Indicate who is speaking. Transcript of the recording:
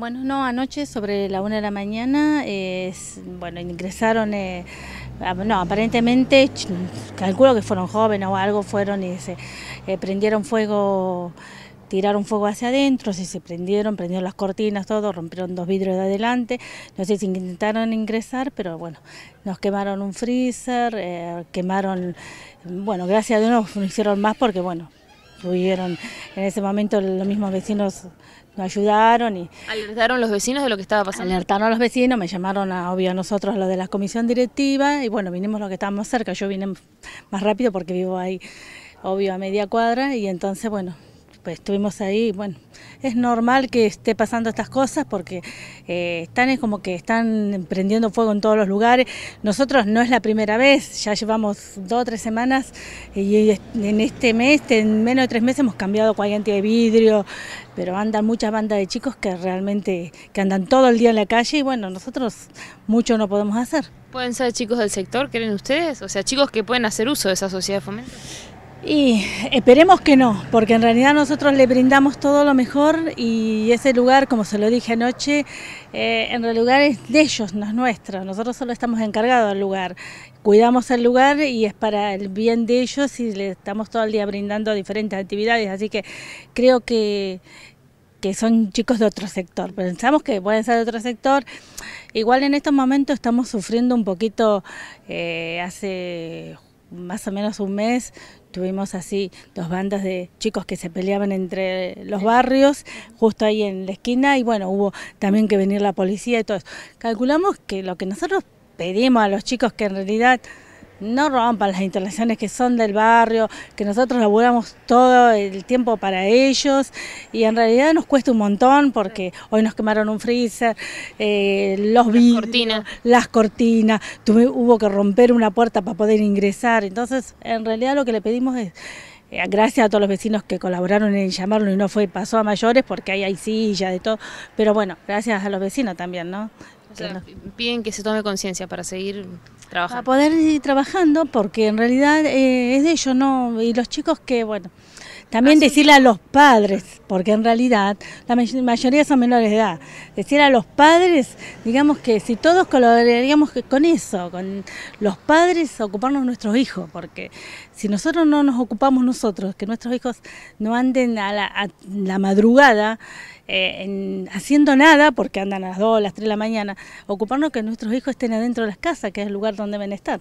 Speaker 1: Bueno, no, anoche sobre la una de la mañana, es bueno, ingresaron, eh, no, aparentemente, calculo que fueron jóvenes o algo, fueron y se eh, prendieron fuego, tiraron fuego hacia adentro, si se prendieron, prendieron las cortinas, todo, rompieron dos vidrios de adelante, no sé si intentaron ingresar, pero bueno, nos quemaron un freezer, eh, quemaron, bueno, gracias a Dios no hicieron más porque, bueno, pudieron En ese momento los mismos vecinos nos ayudaron. y ¿Alertaron los vecinos de lo que estaba pasando? Alertaron a los vecinos, me llamaron a, obvio a nosotros lo de la comisión directiva y bueno, vinimos los que estábamos cerca. Yo vine más rápido porque vivo ahí, obvio, a media cuadra y entonces, bueno, pues estuvimos ahí, bueno, es normal que esté pasando estas cosas porque eh, están es como que están prendiendo fuego en todos los lugares. Nosotros no es la primera vez, ya llevamos dos o tres semanas y en este mes, en menos de tres meses hemos cambiado cuadrante de vidrio, pero andan muchas bandas de chicos que realmente, que andan todo el día en la calle y bueno, nosotros mucho no podemos hacer. ¿Pueden ser chicos del sector, creen ustedes? O sea, chicos que pueden hacer uso de esa sociedad de fomento. Y esperemos que no, porque en realidad nosotros le brindamos todo lo mejor y ese lugar, como se lo dije anoche, eh, en realidad es de ellos, no es nuestro. Nosotros solo estamos encargados del lugar. Cuidamos el lugar y es para el bien de ellos y le estamos todo el día brindando diferentes actividades. Así que creo que, son chicos de otro sector. Pensamos que pueden ser de otro sector. Igual en estos momentos estamos sufriendo un poquito eh, hace más o menos un mes tuvimos así dos bandas de chicos que se peleaban entre los barrios, justo ahí en la esquina, y bueno, hubo también que venir la policía y todo eso. Calculamos que lo que nosotros pedimos a los chicos que en realidad no rompan las instalaciones que son del barrio, que nosotros laburamos todo el tiempo para ellos y en realidad nos cuesta un montón porque hoy nos quemaron un freezer, eh, los las las cortinas, tuve, hubo que romper una puerta para poder ingresar, entonces en realidad lo que le pedimos es eh, gracias a todos los vecinos que colaboraron en llamarlo y no fue pasó a mayores porque ahí hay sillas de todo, pero bueno, gracias a los vecinos también, ¿no? piden que se tome conciencia para seguir a poder ir trabajando porque en realidad eh, es de ellos, ¿no? Y los chicos que, bueno, también ah, decirle a los padres, porque en realidad la mayoría son menores de edad, decirle a los padres, digamos que si todos colaboraríamos con eso, con los padres ocuparnos nuestros hijos, porque si nosotros no nos ocupamos nosotros, que nuestros hijos no anden a la madrugada, eh, haciendo nada, porque andan a las 2, las 3 de la mañana, ocuparnos que nuestros hijos estén adentro de las casas, que es el lugar donde deben estar.